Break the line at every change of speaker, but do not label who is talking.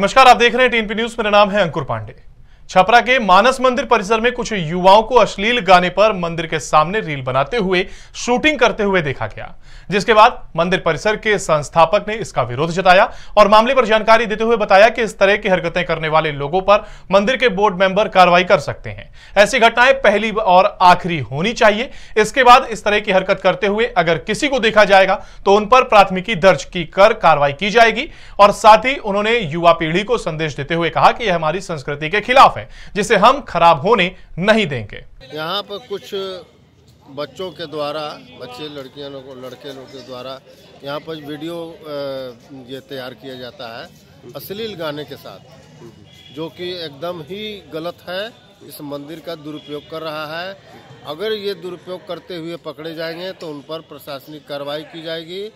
नमस्कार आप देख रहे हैं टीएनपी न्यूज मेरा नाम है अंकुर पांडे छपरा के मानस मंदिर परिसर में कुछ युवाओं को अश्लील गाने पर मंदिर के सामने रील बनाते हुए शूटिंग करते हुए देखा गया जिसके बाद मंदिर परिसर के संस्थापक ने इसका विरोध जताया और मामले पर जानकारी देते हुए बताया कि इस तरह की हरकतें करने वाले लोगों पर मंदिर के बोर्ड मेंबर कार्रवाई कर सकते हैं ऐसी घटनाएं पहली और आखिरी होनी चाहिए इसके बाद इस तरह की हरकत करते हुए अगर किसी को देखा जाएगा तो उन पर प्राथमिकी दर्ज की कर कार्रवाई की जाएगी और साथ ही उन्होंने युवा पीढ़ी को संदेश देते हुए कहा कि यह हमारी संस्कृति के खिलाफ है जिसे हम खराब होने नहीं देंगे
यहाँ पर कुछ बच्चों के द्वारा बच्चे लड़कियों को लड़के लोगों के द्वारा यहाँ पर वीडियो ये तैयार किया जाता है अश्लील गाने के साथ जो कि एकदम ही गलत है इस मंदिर का दुरुपयोग कर रहा है अगर ये दुरुपयोग करते हुए पकड़े जाएंगे तो उन पर प्रशासनिक कार्रवाई की जाएगी